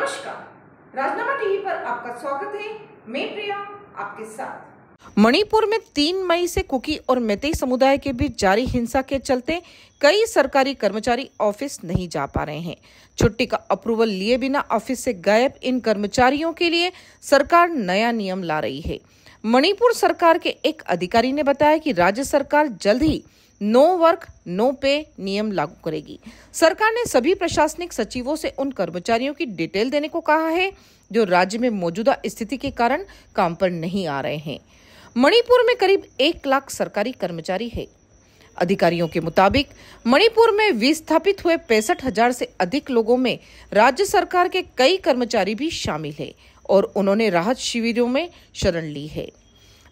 नमस्कार राजनामा टीवी पर आपका स्वागत है मैं प्रिया आपके साथ मणिपुर में तीन मई से कुकी और मेतई समुदाय के बीच जारी हिंसा के चलते कई सरकारी कर्मचारी ऑफिस नहीं जा पा रहे हैं छुट्टी का अप्रूवल लिए बिना ऑफिस से गायब इन कर्मचारियों के लिए सरकार नया नियम ला रही है मणिपुर सरकार के एक अधिकारी ने बताया कि राज्य सरकार जल्द ही नो वर्क नो पे नियम लागू करेगी सरकार ने सभी प्रशासनिक सचिवों से उन कर्मचारियों की डिटेल देने को कहा है जो राज्य में मौजूदा स्थिति के कारण काम पर नहीं आ रहे हैं मणिपुर में करीब एक लाख सरकारी कर्मचारी है अधिकारियों के मुताबिक मणिपुर में विस्थापित हुए पैंसठ हजार से अधिक लोगों में राज्य सरकार के कई कर्मचारी भी शामिल हैं। और उन्होंने राहत शिविरों में शरण ली है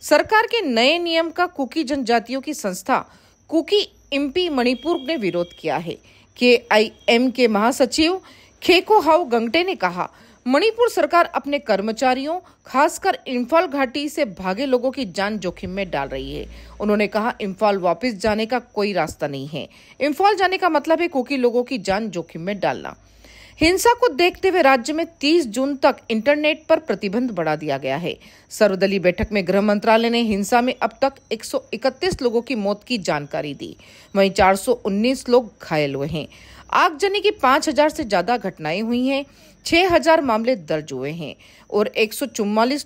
सरकार के नए नियम का कुकी जनजातियों की संस्था कुकी एमपी मणिपुर ने विरोध किया है के आई एम के महासचिव खेको हाउ गंगटे ने कहा मणिपुर सरकार अपने कर्मचारियों खासकर इम्फाल घाटी से भागे लोगों की जान जोखिम में डाल रही है उन्होंने कहा इम्फाल वापस जाने का कोई रास्ता नहीं है इम्फाल जाने का मतलब है कोकी लोगों की जान जोखिम में डालना हिंसा को देखते हुए राज्य में 30 जून तक इंटरनेट पर प्रतिबंध बढ़ा दिया गया है सर्वदलीय बैठक में गृह मंत्रालय ने हिंसा में अब तक 131 लोगों की मौत की जानकारी दी वहीं 419 लोग घायल हुए हैं आगजनी की 5000 से ज्यादा घटनाएं हुई हैं 6000 मामले दर्ज हुए हैं और एक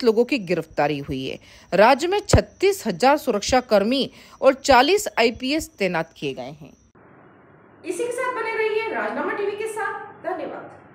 लोगों की गिरफ्तारी हुई है राज्य में छत्तीस हजार सुरक्षा कर्मी और चालीस आई तैनात किए गए हैं इसी के साथ बने रहिए राजनामा टीवी धन्यवाद